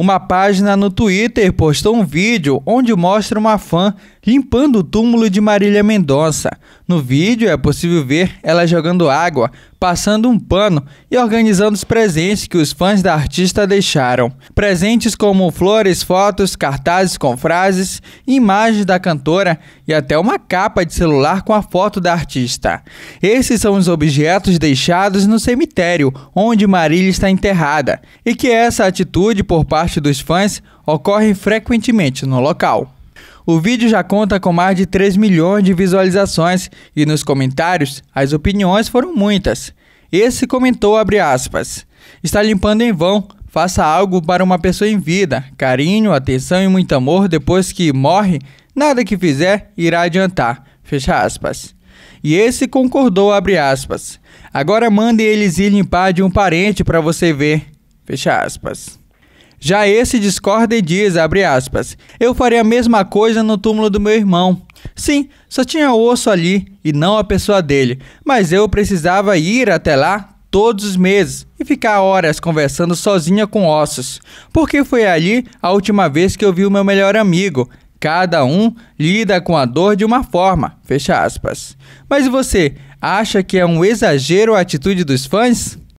Uma página no Twitter postou um vídeo onde mostra uma fã limpando o túmulo de Marília Mendonça. No vídeo é possível ver ela jogando água passando um pano e organizando os presentes que os fãs da artista deixaram. Presentes como flores, fotos, cartazes com frases, imagens da cantora e até uma capa de celular com a foto da artista. Esses são os objetos deixados no cemitério onde Marília está enterrada, e que essa atitude por parte dos fãs ocorre frequentemente no local. O vídeo já conta com mais de 3 milhões de visualizações e nos comentários as opiniões foram muitas. Esse comentou abre aspas: "Está limpando em vão, faça algo para uma pessoa em vida. Carinho, atenção e muito amor depois que morre, nada que fizer irá adiantar." Fecha aspas. E esse concordou abre aspas. Agora mande eles ir limpar de um parente para você ver. Fecha aspas. Já esse discorda e diz, abre aspas, eu faria a mesma coisa no túmulo do meu irmão. Sim, só tinha osso ali e não a pessoa dele, mas eu precisava ir até lá todos os meses e ficar horas conversando sozinha com ossos, porque foi ali a última vez que eu vi o meu melhor amigo. Cada um lida com a dor de uma forma, fecha aspas. Mas você acha que é um exagero a atitude dos fãs?